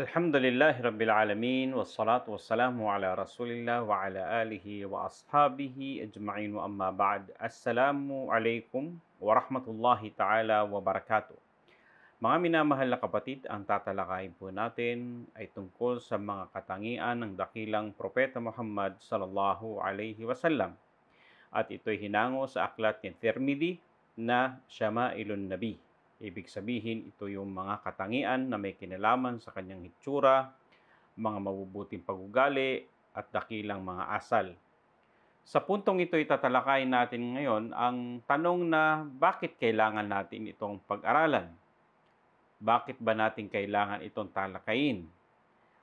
Alhamdulillah Rabbil Alamin Wassalatu wassalamu ala Rasulillah wa ala alihi wa ashabihi ajma'in wa amma ba'd Assalamu alaikum wa rahmatullahi ta'ala wa barakatuh Mga minamahal na kapatid, ang tatalakayin po natin ay tungkol sa mga katangian ng dakilang Propeta Muhammad sallallahu alaihi wasallam at ito'y hinango sa aklat ni Tirmidhi na Syama'ilun Nabi Ibig sabihin, ito yung mga katangian na may kinalaman sa kanyang hitsura, mga mabubuting pagugali, at dakilang mga asal. Sa puntong ito itatalakay natin ngayon ang tanong na bakit kailangan natin itong pag-aralan? Bakit ba natin kailangan itong talakayin?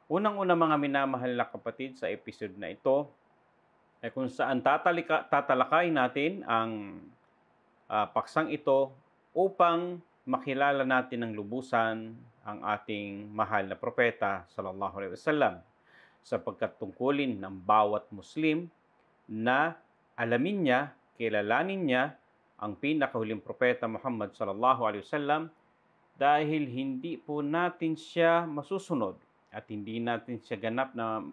Unang-una mga minamahal na kapatid sa episode na ito ay kung saan tatalika, tatalakay natin ang uh, paksang ito upang makilala natin ng lubusan ang ating mahal na propeta sallallahu alaihi wasallam sapagkat tungkulin ng bawat Muslim na alamin niya, kilalanin niya ang pinakahuling propeta Muhammad sallallahu alaihi wasallam dahil hindi po natin siya masusunod at hindi natin siya ganap na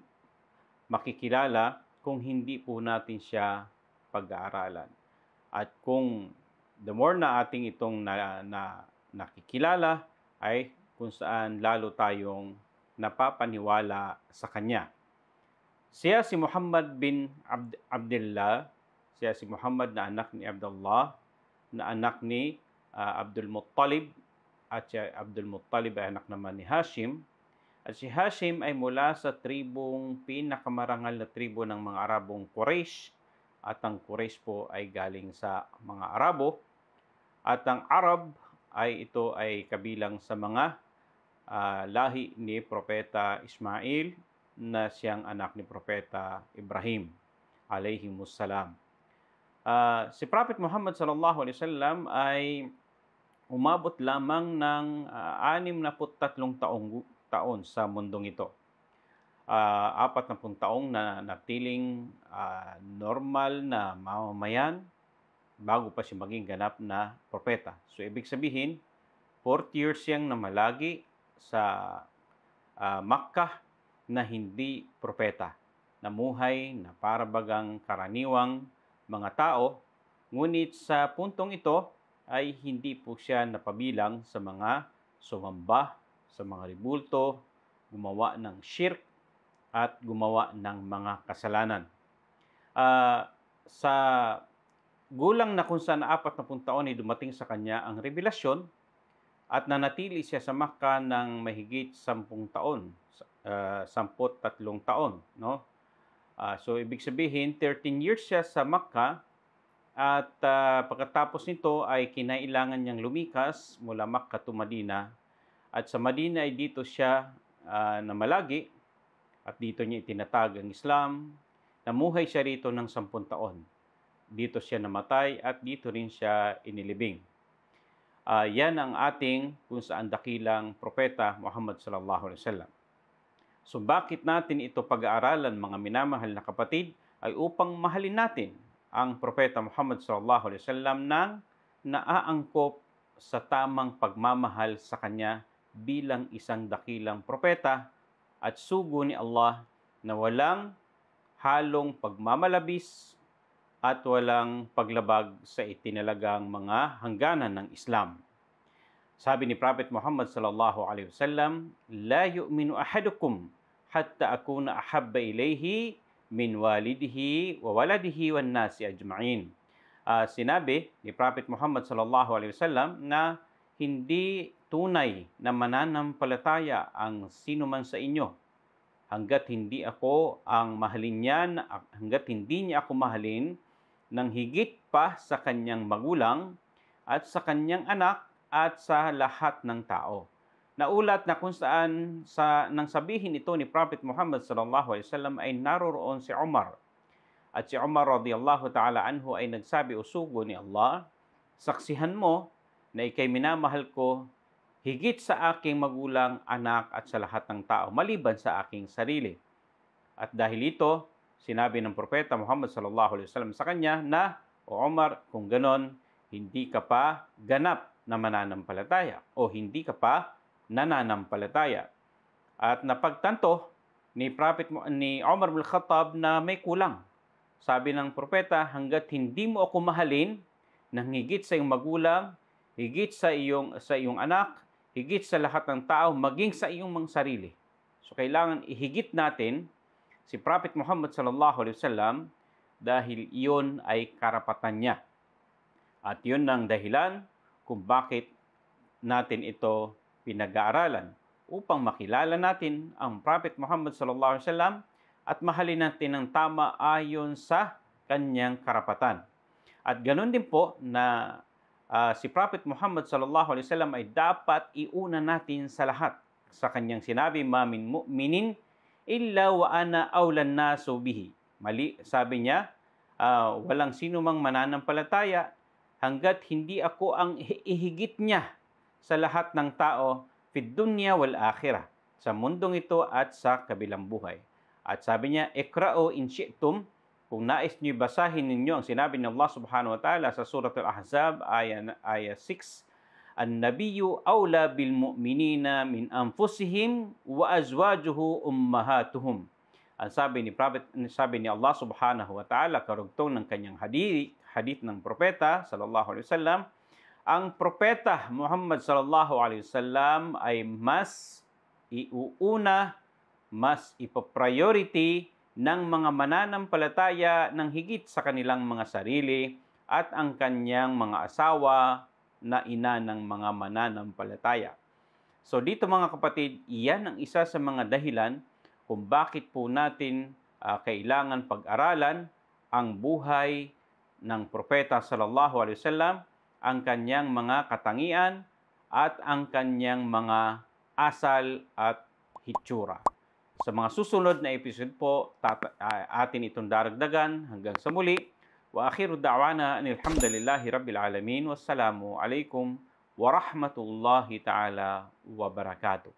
makikilala kung hindi po natin siya pag-aaralan. At kung the more na ating itong na, na, nakikilala ay kung saan lalo tayong napapaniwala sa kanya. Siya si Muhammad bin Abd- Abdullah, siya si Muhammad na anak ni Abdullah, na anak ni uh, Abdul Muttalib, at si Abdul Muttalib ay anak naman ni Hashim. At si Hashim ay mula sa tribong pinakamarangal na tribo ng mga Arabong Quraysh at ang Quraysh po ay galing sa mga Arabo at ang Arab ay ito ay kabilang sa mga uh, lahi ni Propeta Ismail na siyang anak ni Propeta Ibrahim alayhi salam. Uh, ah, si Prophet Muhammad sallallahu alaihi wasallam ay umabot lamang ng uh, ah, 63 taong taon sa mundong ito uh, apat na taong na natiling uh, normal na mamamayan bago pa siya maging ganap na propeta. So, ibig sabihin, 40 years siyang namalagi sa uh, Makkah na hindi propeta. Namuhay na parabagang karaniwang mga tao, ngunit sa puntong ito ay hindi po siya napabilang sa mga sumamba, sa mga ribulto, gumawa ng shirk at gumawa ng mga kasalanan. Uh, sa gulang na kung saan apat na taon ay dumating sa kanya ang revelasyon at nanatili siya sa Maka ng mahigit sampung taon, uh, sampot tatlong taon. No? Uh, so, ibig sabihin, 13 years siya sa Maka at uh, pagkatapos nito ay kinailangan niyang lumikas mula Maka to Madina at sa Madina ay dito siya uh, malagi at dito niya itinatag ang Islam. Namuhay siya rito ng sampun taon. Dito siya namatay at dito rin siya inilibing. Uh, yan ang ating kung saan dakilang propeta Muhammad sallallahu alaihi wasallam. So bakit natin ito pag-aaralan mga minamahal na kapatid ay upang mahalin natin ang propeta Muhammad sallallahu alaihi wasallam nang naaangkop sa tamang pagmamahal sa kanya bilang isang dakilang propeta at sugo ni Allah na walang halong pagmamalabis at walang paglabag sa itinalagang mga hangganan ng Islam. Sabi ni Prophet Muhammad sallallahu alaihi wasallam, "La yu'minu ahadukum hatta akuna ahabba ilayhi min walidihi wa waladihi wan nasi ajma'in." Uh, sinabi ni Prophet Muhammad sallallahu alaihi wasallam na hindi tunay na mananampalataya ang sino man sa inyo. Hanggat hindi ako ang mahalin niyan, hanggat hindi niya ako mahalin, ng higit pa sa kanyang magulang at sa kanyang anak at sa lahat ng tao. Naulat na kung saan sa, nang sabihin ito ni Prophet Muhammad sallallahu alaihi wasallam ay naroroon si Umar. At si Umar radhiyallahu ta'ala anhu ay nagsabi usugo ni Allah, Saksihan mo na ikay minamahal ko higit sa aking magulang, anak at sa lahat ng tao, maliban sa aking sarili. At dahil ito, sinabi ng propeta Muhammad sallallahu alaihi wasallam sa kanya na, O Omar, kung ganon, hindi ka pa ganap na mananampalataya o hindi ka pa nananampalataya. At napagtanto ni Prophet ni Omar bin Khattab na may kulang. Sabi ng propeta, hanggat hindi mo ako mahalin nang higit sa iyong magulang, higit sa iyong sa iyong anak higit sa lahat ng tao, maging sa iyong mga sarili. So kailangan ihigit natin si Prophet Muhammad sallallahu alaihi wasallam dahil iyon ay karapatan niya. At yun ang dahilan kung bakit natin ito pinag-aaralan upang makilala natin ang Prophet Muhammad sallallahu alaihi wasallam at mahalin natin ng tama ayon sa kanyang karapatan. At ganun din po na uh, si Prophet Muhammad sallallahu alaihi wasallam ay dapat iuna natin sa lahat. Sa kanyang sinabi, "Mamin mu'minin illa wa ana awlan nasu bihi." Mali, sabi niya, uh, walang sino mang mananampalataya hanggat hindi ako ang ihigit niya sa lahat ng tao fid dunya wal akhirah sa mundong ito at sa kabilang buhay. At sabi niya, ikra'o in shi'tum kung nais niyo basahin ninyo ang sinabi ng Allah subhanahu wa ta'ala sa surat Al-Ahzab, ayah, ayah 6, An-Nabiyyu awla bil mu'minina min anfusihim wa azwajuhu ummahatuhum. Ang sabi ni Prophet, sabi ni Allah Subhanahu wa Ta'ala karugtong ng kanyang hadith, hadith ng propeta sallallahu alaihi wasallam, ang propeta Muhammad sallallahu alaihi wasallam ay mas iuuna, mas priority ng mga mananampalataya ng higit sa kanilang mga sarili at ang kanyang mga asawa na ina ng mga mananampalataya. So dito mga kapatid, iyan ang isa sa mga dahilan kung bakit po natin uh, kailangan pag-aralan ang buhay ng propeta sallallahu alaihi wasallam, ang kanyang mga katangian at ang kanyang mga asal at hitsura. Sa mga susunod na episode po, tata- atin itong daragdagan hanggang sa muli. Wa akhiru da'wana anilhamdulillahi rabbil alamin. Wassalamu alaikum wa rahmatullahi ta'ala wa barakatuh.